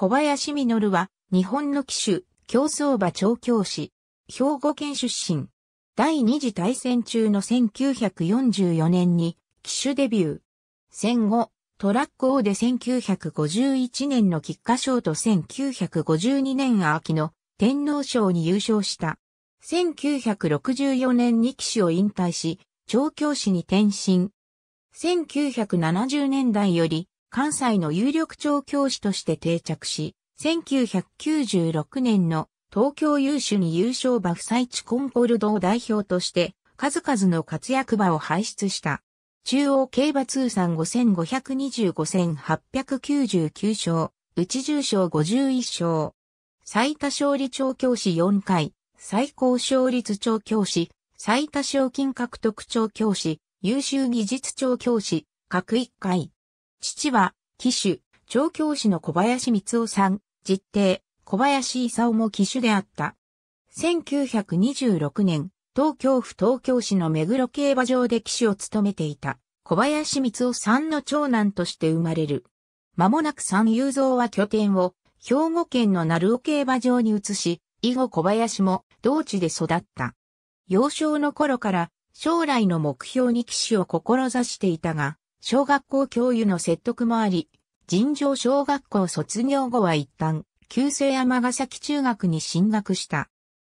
小林実は、日本の騎手、競走馬調教師、兵庫県出身。第二次大戦中の1944年に、騎手デビュー。戦後、トラック王で1951年の菊花賞と1952年秋の天皇賞に優勝した。1964年に騎手を引退し、調教師に転身。1970年代より関西の有力調教師として定着し、1996年の東京優秀に優勝馬夫妻地コンコルドを代表として数々の活躍馬を輩出した。中央競馬通算5525戦899勝、内重賞51勝。最多勝利調教師4回、最高勝率調教師、最多賞金獲得調教師、優秀技術調教師、各1回。父は、騎手、調教師の小林光夫さん、実弟、小林勲も騎手であった。1926年、東京府東京市の目黒競馬場で騎手を務めていた、小林光夫さんの長男として生まれる。間もなく三雄三は拠点を、兵庫県の鳴尾競馬場に移し、以後小林も同地で育った。幼少の頃から将来の目標に騎士を志していたが、小学校教諭の説得もあり、尋常小学校卒業後は一旦、旧山尼崎中学に進学した。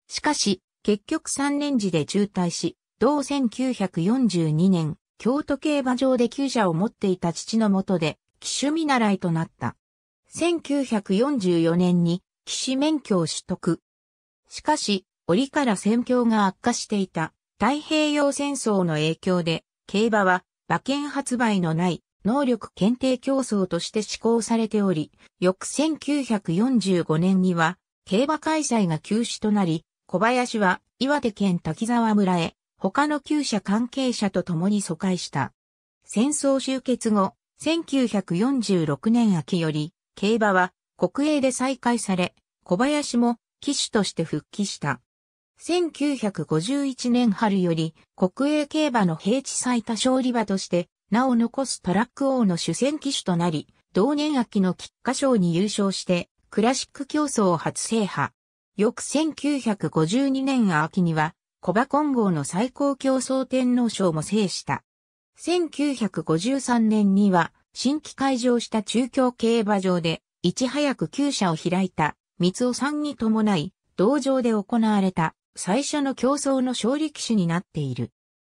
しかし、結局3年時で中退し、同1942年、京都競馬場で厩舎を持っていた父のもとで、騎手見習いとなった。1944年に、騎士免許を取得。しかし、折から戦況が悪化していた太平洋戦争の影響で、競馬は馬券発売のない能力検定競争として施行されており、翌1945年には競馬開催が休止となり、小林は岩手県滝沢村へ他の旧社関係者と共に疎開した。戦争終結後、1946年秋より競馬は国営で再開され、小林も騎手として復帰した。1951年春より国営競馬の平地最多勝利馬として名を残すトラック王の主戦騎手となり、同年秋の菊花賞に優勝してクラシック競争を初制覇。翌1952年秋にはコバ混合の最高競争天皇賞も制した。1953年には新規開場した中京競馬場でいち早く旧車を開いた三尾さんに伴い、同場で行われた最初の競争の勝利騎手になっている。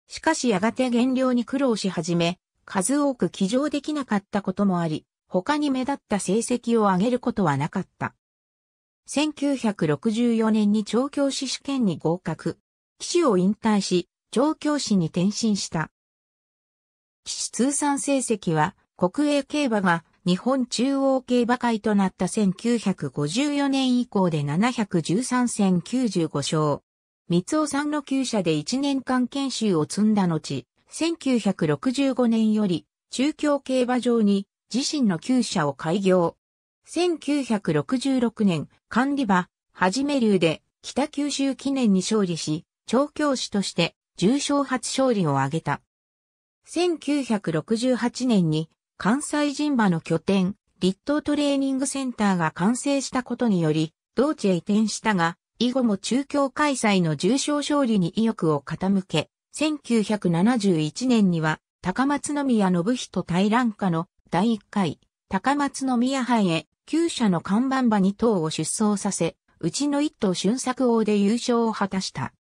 しかしやがて減量に苦労し始め、数多く騎乗できなかったこともあり、他に目立った成績を上げることはなかった。1964年に調教師試験に合格。騎手を引退し、調教師に転身した。騎手通算成績は、国営競馬が日本中央競馬会となった1954年以降で713戦95勝。三尾さんの旧社で1年間研修を積んだ後、1965年より中京競馬場に自身の旧社を開業。1966年、管理場、はじめ流で北九州記念に勝利し、調教師として重賞初勝利を挙げた。1968年に関西人馬の拠点、立東トレーニングセンターが完成したことにより、同地へ移転したが、以後も中共開催の重賞勝利に意欲を傾け、1971年には高松宮信人対覧下の第1回高松宮藩へ旧社の看板場に等を出走させ、うちの1等春作王で優勝を果たした。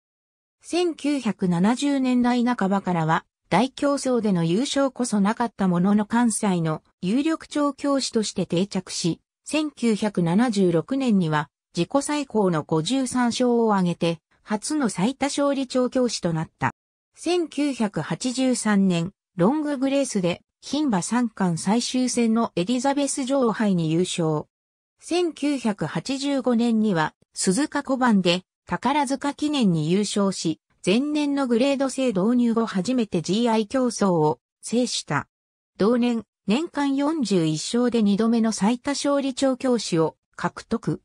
1970年代半ばからは大競争での優勝こそなかったものの関西の有力調教師として定着し、1976年には自己最高の53勝を挙げて、初の最多勝利調教師となった。1983年、ロンググレースで、牝馬三冠最終戦のエリザベス女王杯に優勝。1985年には、鈴鹿小判で、宝塚記念に優勝し、前年のグレード制導入後初めて GI 競争を制した。同年、年間41勝で2度目の最多勝利調教師を獲得。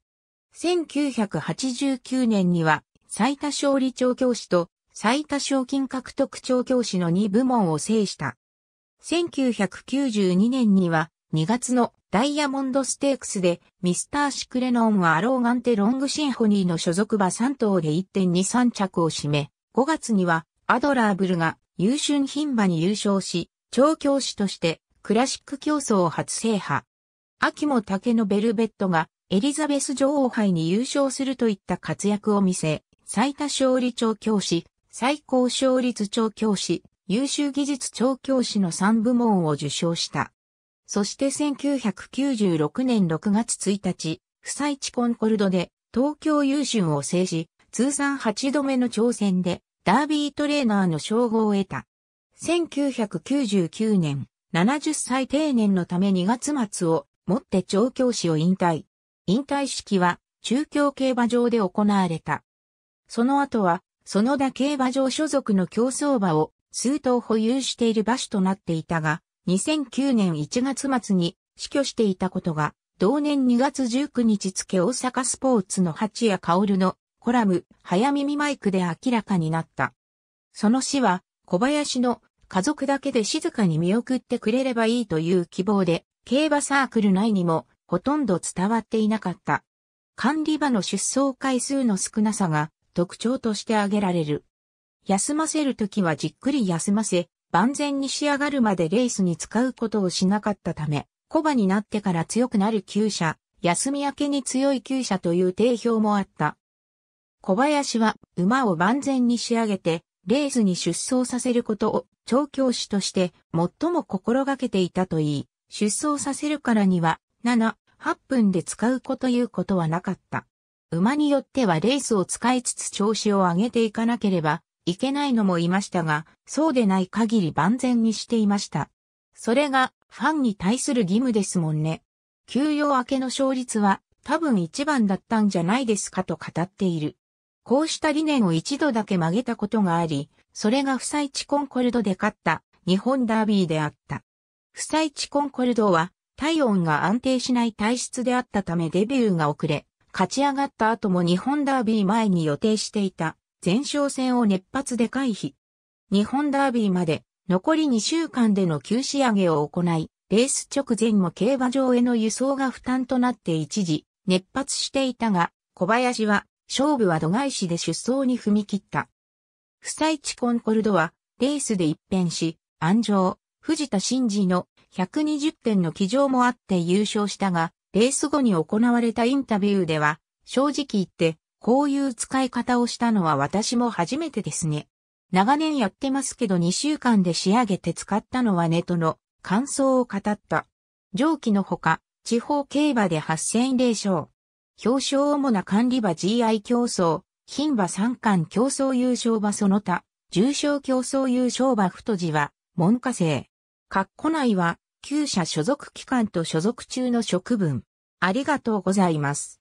1989年には最多勝利調教師と最多賞金獲得調教師の2部門を制した。1992年には2月のダイヤモンドステークスでミスターシクレノンはアローガンテロングシンフォニーの所属馬3頭で1.23着を占め、5月にはアドラーブルが優秀品馬に優勝し、調教師としてクラシック競争を初制覇。秋も竹のベルベットがエリザベス女王杯に優勝するといった活躍を見せ、最多勝利調教師、最高勝率調教師、優秀技術調教師の3部門を受賞した。そして1996年6月1日、不採地コンコルドで東京優秀を制し、通算8度目の挑戦でダービートレーナーの称号を得た。1999年、70歳定年のため2月末をもって調教師を引退。引退式は中京競馬場で行われた。その後は、園田競馬場所属の競走馬を数頭保有している馬種となっていたが、2009年1月末に死去していたことが、同年2月19日付大阪スポーツの八谷薫のコラム、早耳マイクで明らかになった。その死は、小林の家族だけで静かに見送ってくれればいいという希望で、競馬サークル内にもほとんど伝わっていなかった。管理場の出走回数の少なさが特徴として挙げられる。休ませるときはじっくり休ませ、万全に仕上がるまでレースに使うことをしなかったため、小馬になってから強くなる厩舎、休み明けに強い厩舎という定評もあった。小林は馬を万全に仕上げて、レースに出走させることを調教師として最も心がけていたといい、出走させるからには7、8分で使うこということはなかった。馬によってはレースを使いつつ調子を上げていかなければいけないのもいましたが、そうでない限り万全にしていました。それがファンに対する義務ですもんね。休養明けの勝率は多分一番だったんじゃないですかと語っている。こうした理念を一度だけ曲げたことがあり、それが不採地コンコルドで勝った日本ダービーであった。不採地コンコルドは体温が安定しない体質であったためデビューが遅れ、勝ち上がった後も日本ダービー前に予定していた前哨戦を熱発で回避。日本ダービーまで残り2週間での休止上げを行い、レース直前も競馬場への輸送が負担となって一時熱発していたが、小林は勝負は度外視で出走に踏み切った。不採地コンコルドはレースで一変し、安城、藤田真二の120点の騎乗もあって優勝したが、レース後に行われたインタビューでは、正直言って、こういう使い方をしたのは私も初めてですね。長年やってますけど2週間で仕上げて使ったのはネトの感想を語った。上記のほか、地方競馬で8 0 0勝。表彰主な管理馬 GI 競争、牝馬三冠競争優勝馬その他、重賞競争優勝馬太字は、門下生。括弧内は、旧社所属機関と所属中の職分。ありがとうございます。